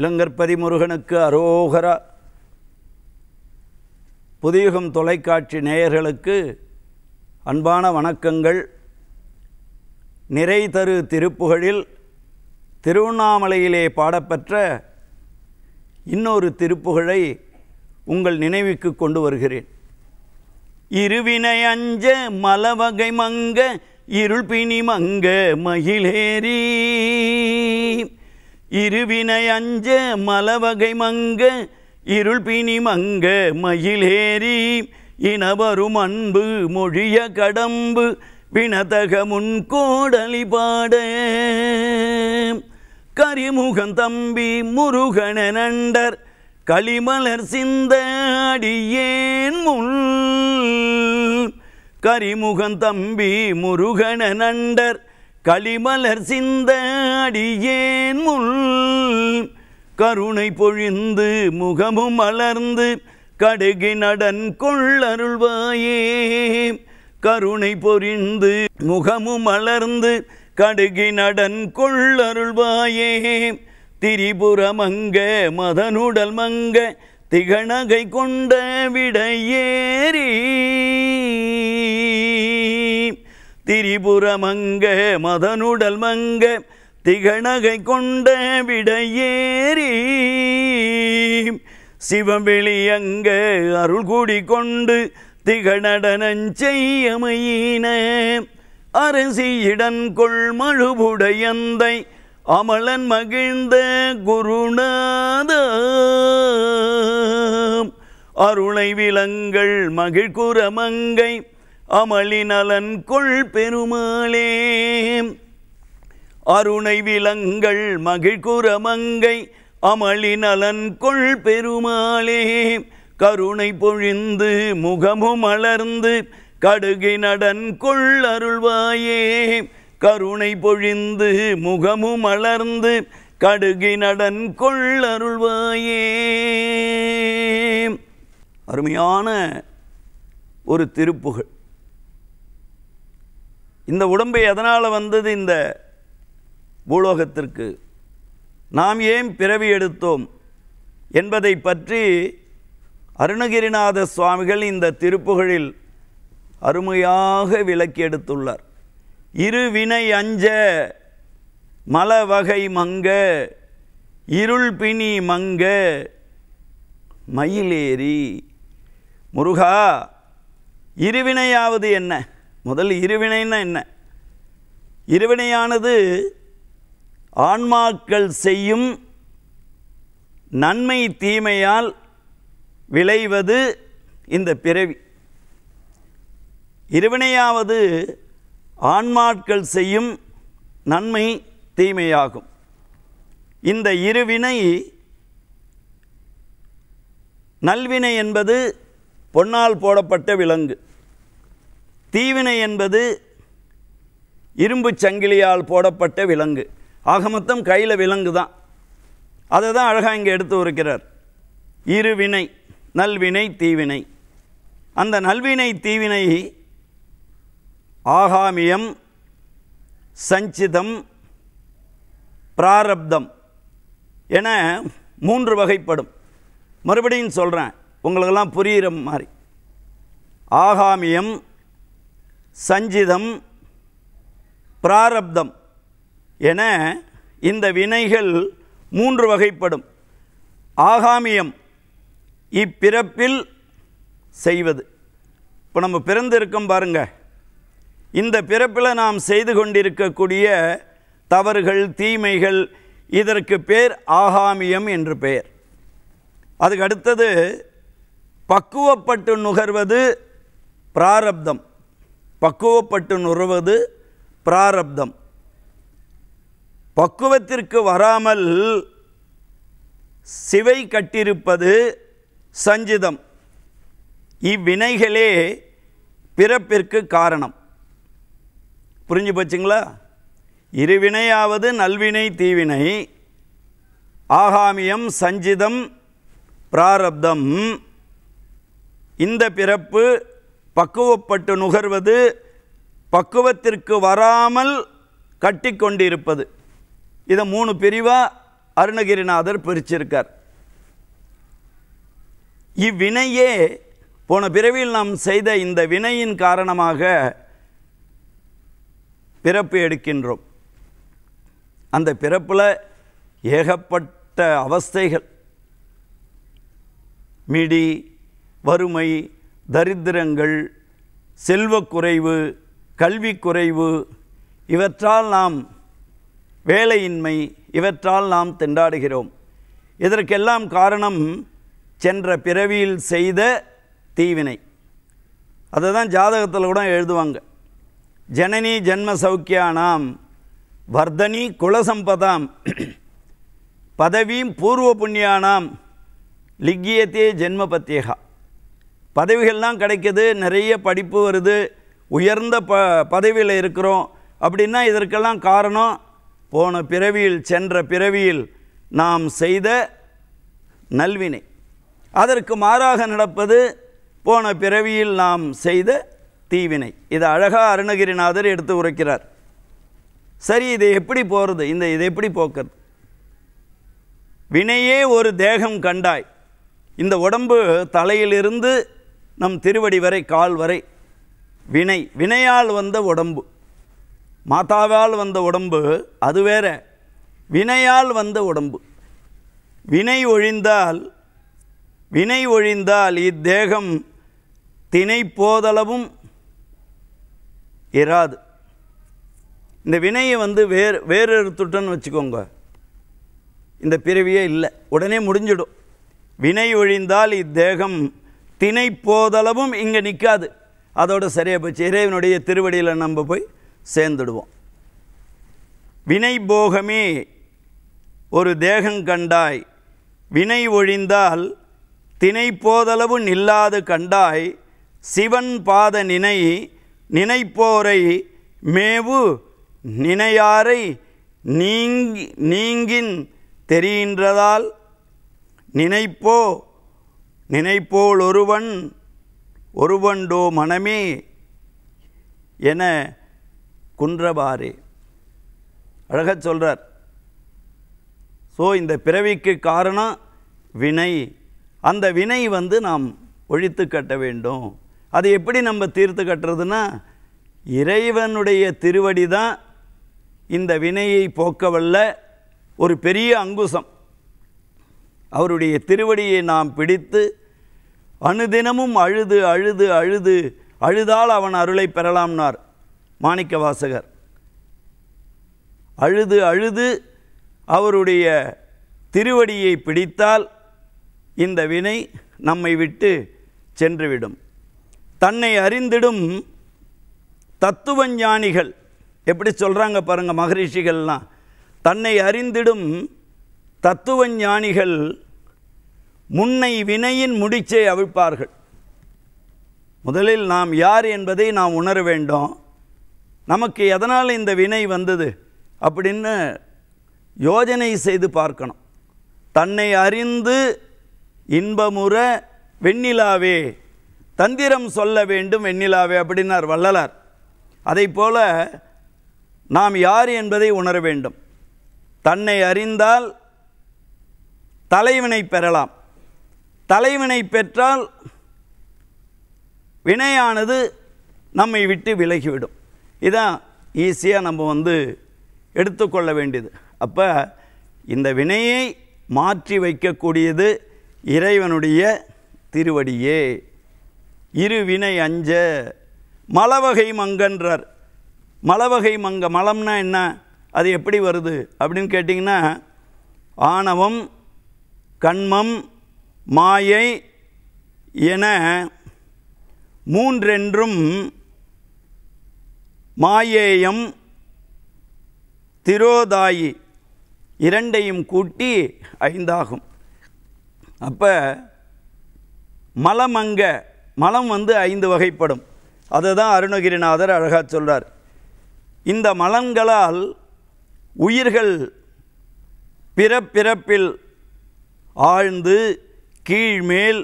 இளங்கற்பதி முருகனுக்கு அரோகர புதியுகம் தொலைக்காட்சி நேயர்களுக்கு அன்பான வணக்கங்கள் நிறை தரு திருப்புகளில் திருவண்ணாமலையிலே பாடப்பெற்ற இன்னொரு திருப்புகழை உங்கள் நினைவுக்கு கொண்டு வருகிறேன் இருவினை அஞ்ச மலவகை மங்க பிணி மங்க மகிழேரீ இருவினை அஞ்ச மலவகை மங்க இருள் பிணி மங்க மயிலேறி இனவரும் அன்பு மொழிய கடம்பு வினதக முன்கோடலி பாட கரிமுகம் தம்பி முருகன நண்டர் களிமலர் சிந்த அடியேன் முள் கரிமுகம் தம்பி முருகன நண்டர் களிமலர் சிந்த அடியேன் முல் கருணை பொழிந்து முகமும் அலர்ந்து கடுகி நடன் கொள் அருள்வாயே கருணை பொறிந்து முகமும் அலர்ந்து கடுகி நடன் கொள் அருள்வாயே திரிபுரமங்க மதனுடல் மங்க திகணகை கொண்ட விடையேறி திரிபுரமங்க மதனுடல் மங்க திகணகை கொண்ட விடையேறி சிவவெளியங்க அருள் கூடி கொண்டு செய்யமையின அரசியிடன் கொள்மழுபுடையந்தை அமலன் மகிழ்ந்த குருநாத அருளை விலங்கள் மகிழ்குரமங்கை அமளி நலன் கொள் பெருமாளே அருணை விலங்கள் மகிழ்குரமங்கை அமளி நலன் கொள் பெருமாளே கருணை பொழிந்து முகமும் மலர்ந்து கடுகை நடன் கொள் அருள்வாயே கருணை பொழிந்து முகமும் மலர்ந்து கடுகை நடன் கொள் அருள்வாயே அருமையான ஒரு திருப்புகழ் இந்த உடம்பு எதனால் வந்தது இந்த பூலோகத்திற்கு நாம் ஏன் பிறவி எடுத்தோம் என்பதை பற்றி அருணகிரிநாத சுவாமிகள் இந்த திருப்புகழில் அருமையாக விளக்கி எடுத்துள்ளார் இருவினை அஞ்ச மல வகை மங்க இருள் பிணி மங்க மயிலேறி முருகா இருவினையாவது என்ன முதல் இருவினைன்னா என்ன இருவினையானது ஆன்மாக்கள் செய்யும் நன்மை தீமையால் விளைவது இந்த பிறவி இருவினையாவது ஆன்மாட்கள் செய்யும் நன்மை தீமையாகும் இந்த இருவினை நல்வினை என்பது பொன்னால் போடப்பட்ட விலங்கு தீவினை என்பது இரும்பு சங்கிலியால் போடப்பட்ட விலங்கு ஆக மொத்தம் கையில் விலங்கு தான் அதை தான் அழகாக இங்கே எடுத்து வைக்கிறார் இருவினை நல்வினை தீவினை அந்த நல்வினை தீவினை ஆகாமியம் சஞ்சிதம் பிராரப்தம் என மூன்று வகைப்படும் மறுபடியும் சொல்கிறேன் உங்களுக்கெல்லாம் புரிகிற மாதிரி ஆகாமியம் சஞ்சிதம் பிராரப்தம் என இந்த வினைகள் மூன்று வகைப்படும் ஆகாமியம் இப்பிறப்பில் செய்வது இப்போ நம்ம பிறந்திருக்கோம் பாருங்க இந்த பிறப்பில் நாம் செய்து கொண்டிருக்கக்கூடிய தவறுகள் தீமைகள் இதற்கு பேர் ஆகாமியம் என்று பெயர் அதுக்கு அடுத்தது பக்குவப்பட்டு நுகர்வது பிராரப்தம் பக்குவப்பட்டு நுகர்வது பிராரப்தம் பக்குவத்திற்கு வராமல் சிவை கட்டிருப்பது சஞ்சிதம் இவ்வினைகளே பிறப்பிற்கு காரணம் புரிஞ்சு போச்சுங்களா இருவினையாவது நல்வினை தீவினை ஆகாமியம் சஞ்சிதம் பிராரப்தம் இந்த பிறப்பு பக்குவப்பட்டு நுகர்வது பக்குவத்திற்கு வராமல் கட்டி கொண்டிருப்பது இதை மூணு பிரிவாக அருணகிரிநாதர் பிரிச்சிருக்கார் இவ்வினையே போன பிறவியில் நாம் செய்த இந்த வினையின் காரணமாக பிறப்பு எடுக்கின்றோம் அந்த பிறப்பில் ஏகப்பட்ட அவஸ்தைகள் மிடி வறுமை தரித்திரங்கள் செல்வக்குறைவு கல்வி குறைவு இவற்றால் நாம் வேலையின்மை இவற்றால் நாம் திண்டாடுகிறோம் இதற்கெல்லாம் காரணம் சென்ற பிறவியில் செய்த தீவினை அதை தான் ஜாதகத்தில் கூட எழுதுவாங்க ஜனனி ஜென்ம சௌக்கியானாம் வர்தனி குலசம்பதாம் பதவியும் பூர்வ புண்ணியானாம் லிக்கியத்தே ஜென்ம பத்தியகா பதவிகள்லாம் கிடைக்கிது நிறைய படிப்பு வருது உயர்ந்த ப பதவியில் இருக்கிறோம் அப்படின்னா இதற்கெல்லாம் காரணம் போன பிறவியில் சென்ற பிறவியில் நாம் செய்த நல்வினை அதற்கு மாறாக நடப்பது போன பிறவியில் நாம் செய்த தீவினை இதை அழகாக அருணகிரிநாதர் எடுத்து உரைக்கிறார் சரி இதை எப்படி போகிறது இந்த இதை எப்படி போக்குறது வினையே ஒரு தேகம் கண்டாய் இந்த உடம்பு தலையிலிருந்து நம் திருவடி வரை கால் வரை வினை வினையால் வந்த உடம்பு மாதாவால் வந்த உடம்பு அது வேற வினையால் வந்த உடம்பு வினை ஒழிந்தால் வினை ஒழிந்தால் இத்தேகம் தினை போதளவும் இராது இந்த வினையை வந்து வேறு வேறு எடுத்துட்டோன்னு வச்சுக்கோங்க இந்த பிறவியே இல்லை உடனே முடிஞ்சிடும் வினை ஒழிந்தால் இத்தேகம் தினை போதளவும் இங்கே நிற்காது அதோடு சரியாக போச்சு இறைவனுடைய திருவடியில் நம்ம போய் சேர்ந்துடுவோம் வினைபோகமே ஒரு கண்டாய் வினை ஒழிந்தால் தினை போதளவு நில்லாது கண்டாய் சிவன் பாத நினை நினைப்போரை மேவு நினையாரை நீங்கி நீங்கின் தெரிகின்றதால் நினைப்போ நினைப்போல் ஒருவன் ஒருவண்டோ மனமே என குன்றவாறே அழக சொல்கிறார் ஸோ இந்த பிறவிக்கு காரணம் வினை அந்த வினை வந்து நாம் ஒழித்து கட்ட வேண்டும் அது எப்படி நம்ம தீர்த்து கட்டுறதுன்னா இறைவனுடைய திருவடி தான் இந்த வினையை போக்கவல்ல ஒரு பெரிய அங்குசம் அவருடைய திருவடியை நாம் பிடித்து அணுதினமும் அழுது அழுது அழுது அழுதால் அவன் அருளை பெறலாம்னார் மாணிக்க வாசகர் அழுது அழுது அவருடைய திருவடியை பிடித்தால் இந்த வினை நம்மை விட்டு சென்றுவிடும் தன்னை அறிந்திடும் தத்துவ ஞானிகள் எப்படி சொல்கிறாங்க பாருங்கள் மகரிஷிகள்லாம் தன்னை அறிந்திடும் தத்துவ ஞானிகள் முன்னை வினையின் முடிச்சை அவிழ்ப்பார்கள் முதலில் நாம் யார் என்பதை நாம் உணர வேண்டும் நமக்கு எதனால் இந்த வினை வந்தது அப்படின்னு யோஜனை செய்து பார்க்கணும் தன்னை அறிந்து இன்பமுற வெண்ணிலாவே தந்திரம் சொல்ல வேண்டும் வெண்ணிலாவே அப்படின்னார் வள்ளலார் அதை போல நாம் யார் என்பதை உணர வேண்டும் தன்னை அறிந்தால் தலைவினை பெறலாம் தலைவினை பெற்றால் வினையானது நம்மை விட்டு விலகிவிடும் இதான் ஈஸியாக நம்ம வந்து எடுத்துக்கொள்ள வேண்டியது அப்போ இந்த வினையை மாற்றி வைக்கக்கூடியது இறைவனுடைய திருவடியே இரு வினை அஞ்ச மலவகை மங்கன்றார் மலவகை மங்க மலம்னா என்ன அது எப்படி வருது அப்படின்னு கேட்டிங்கன்னா ஆணவம் கண்மம் மாயை என மூன்றென்றும் மாயேயம் திரோதாயி இரண்டையும் கூட்டி ஐந்தாகும் அப்போ மலம் அங்க மலம் வந்து ஐந்து வகைப்படும் அதை தான் அருணகிரிநாதர் அழகாக சொல்கிறார் இந்த மலங்களால் உயிர்கள் பிறப்பிறப்பில் ஆழ்ந்து கீழ்மேல்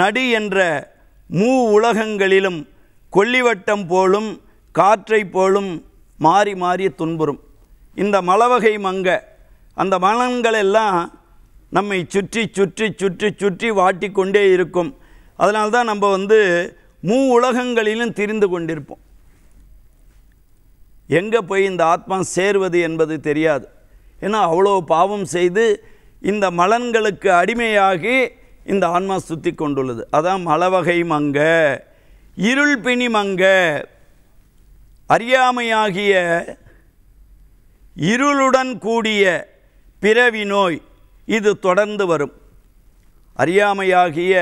நடு என்ற மூ உலகங்களிலும் கொல்லிவட்டம் போலும் காற்றை போலும் மாறி மாறி துன்புறும் இந்த மலவகை மங்க அந்த எல்லாம் நம்மை சுற்றி சுற்றி சுற்றி சுற்றி வாட்டி கொண்டே இருக்கும் அதனால்தான் நம்ம வந்து மூ உலகங்களிலும் திரிந்து கொண்டிருப்போம் எங்கே போய் இந்த ஆத்மா சேருவது என்பது தெரியாது ஏன்னா அவ்வளோ பாவம் செய்து இந்த மலன்களுக்கு அடிமையாகி இந்த ஆன்மா சுற்றி கொண்டுள்ளது அதான் மலவகை மங்க இருள் பிணி மங்க அறியாமையாகிய இருளுடன் கூடிய பிறவி நோய் இது தொடர்ந்து வரும் அறியாமையாகிய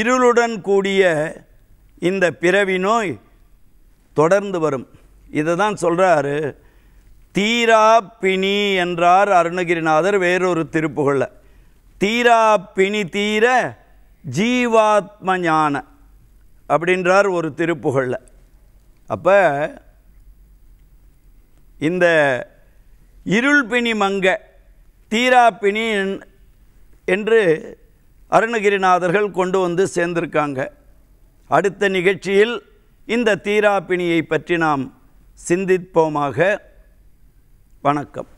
இருளுடன் கூடிய இந்த பிறவி நோய் தொடர்ந்து வரும் இதை தான் சொல்கிறாரு தீரா பிணி என்றார் அருணகிரிநாதர் வேறொரு திருப்புகொள்ள தீரா பிணி தீர ஜீவாத்ம ஞான அப்படின்றார் ஒரு திருப்புகொள்ள அப்போ இந்த இருள்பிணி மங்க தீராப்பிணி என்று அருணகிரிநாதர்கள் கொண்டு வந்து சேர்ந்திருக்காங்க அடுத்த நிகழ்ச்சியில் இந்த தீராப்பிணியை பற்றி நாம் சிந்திப்போமாக வணக்கம்